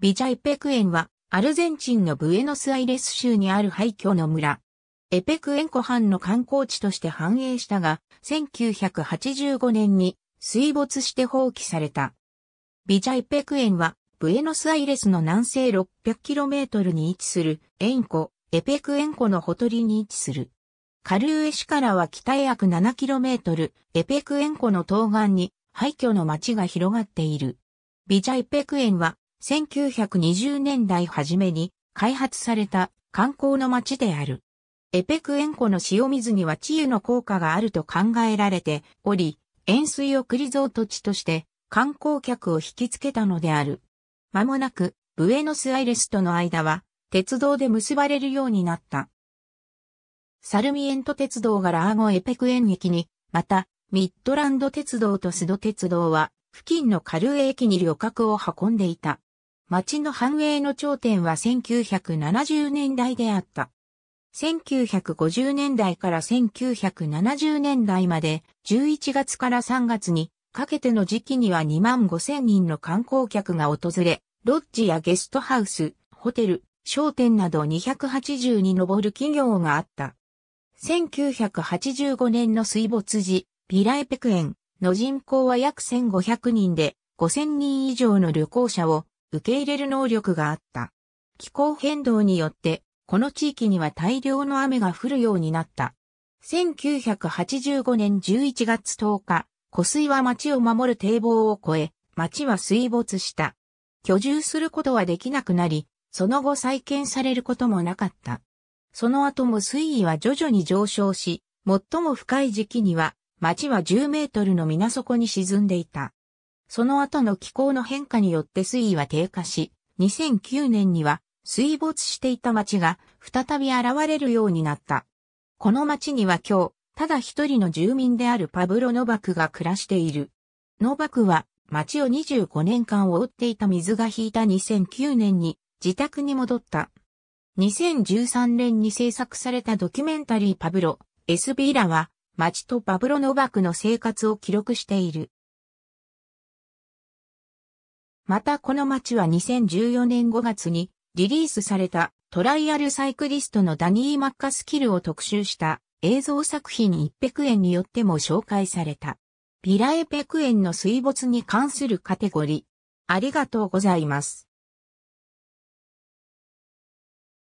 ビジャイペクエンは、アルゼンチンのブエノスアイレス州にある廃墟の村。エペクエン湖畔の観光地として繁栄したが、1985年に水没して放棄された。ビジャイペクエンは、ブエノスアイレスの南西 600km に位置するエンコ、エペクエン湖のほとりに位置する。カルーエ市からは北へ約 7km、エペクエン湖の東岸に廃墟の町が広がっている。ビジャイペクエンは1920年代初めに開発された観光の街である。エペクエン湖の塩水には治癒の効果があると考えられており、塩水をクリゾート地として観光客を引きつけたのである。間もなく、ブエノスアイレスとの間は、鉄道で結ばれるようになった。サルミエント鉄道がラーゴエペクエン駅に、また、ミッドランド鉄道とスド鉄道は、付近のカルエ駅に旅客を運んでいた。町の繁栄の頂点は1970年代であった。1950年代から1970年代まで11月から3月にかけての時期には2万5千人の観光客が訪れ、ロッジやゲストハウス、ホテル、商店など280に上る企業があった。1985年の水没時、ビラエペク園の人口は約1500人で、5000人以上の旅行者を受け入れる能力があった。気候変動によって、この地域には大量の雨が降るようになった。1985年11月10日、湖水は町を守る堤防を越え、町は水没した。居住することはできなくなり、その後再建されることもなかった。その後も水位は徐々に上昇し、最も深い時期には、町は10メートルの水底に沈んでいた。その後の気候の変化によって水位は低下し、2009年には水没していた町が再び現れるようになった。この町には今日、ただ一人の住民であるパブロ・ノバクが暮らしている。ノバクは町を25年間覆っていた水が引いた2009年に自宅に戻った。2013年に制作されたドキュメンタリーパブロ、エスビーラは町とパブロ・ノバクの生活を記録している。またこの街は2014年5月にリリースされたトライアルサイクリストのダニー・マッカスキルを特集した映像作品一百円によっても紹介された。ビラエペク園の水没に関するカテゴリー。ありがとうございます。